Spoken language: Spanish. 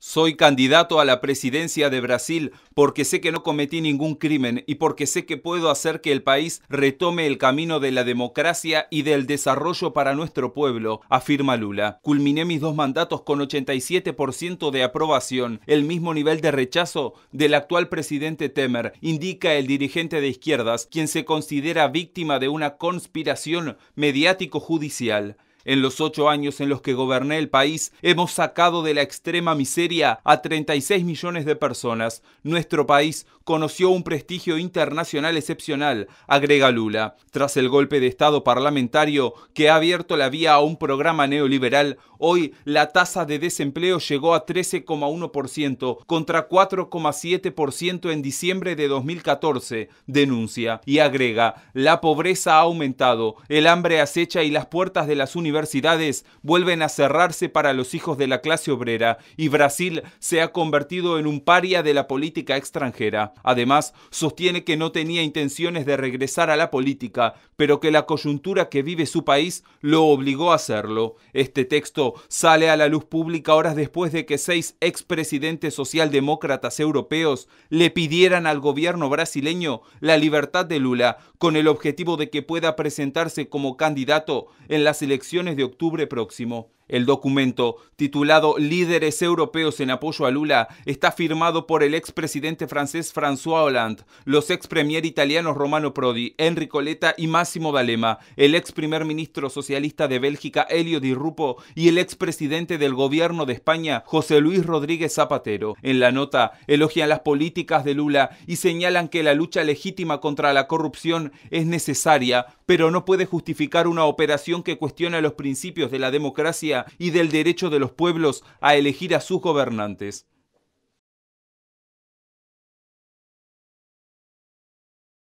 Soy candidato a la presidencia de Brasil porque sé que no cometí ningún crimen y porque sé que puedo hacer que el país retome el camino de la democracia y del desarrollo para nuestro pueblo, afirma Lula. Culminé mis dos mandatos con 87% de aprobación, el mismo nivel de rechazo del actual presidente Temer, indica el dirigente de izquierdas, quien se considera víctima de una conspiración mediático-judicial. En los ocho años en los que goberné el país, hemos sacado de la extrema miseria a 36 millones de personas. Nuestro país conoció un prestigio internacional excepcional, agrega Lula, tras el golpe de Estado parlamentario que ha abierto la vía a un programa neoliberal. Hoy la tasa de desempleo llegó a 13,1% contra 4,7% en diciembre de 2014, denuncia y agrega, la pobreza ha aumentado, el hambre acecha y las puertas de las universidades vuelven a cerrarse para los hijos de la clase obrera y Brasil se ha convertido en un paria de la política extranjera. Además, sostiene que no tenía intenciones de regresar a la política, pero que la coyuntura que vive su país lo obligó a hacerlo. Este texto sale a la luz pública horas después de que seis expresidentes socialdemócratas europeos le pidieran al gobierno brasileño la libertad de Lula, con el objetivo de que pueda presentarse como candidato en las elecciones de octubre próximo. El documento, titulado Líderes europeos en apoyo a Lula, está firmado por el expresidente francés François Hollande, los ex premier italianos Romano Prodi, Enrico Letta y Massimo D'Alema, el ex primer ministro socialista de Bélgica Elio Di Rupo y el ex presidente del gobierno de España José Luis Rodríguez Zapatero. En la nota elogian las políticas de Lula y señalan que la lucha legítima contra la corrupción es necesaria, pero no puede justificar una operación que cuestiona los principios de la democracia y del derecho de los pueblos a elegir a sus gobernantes.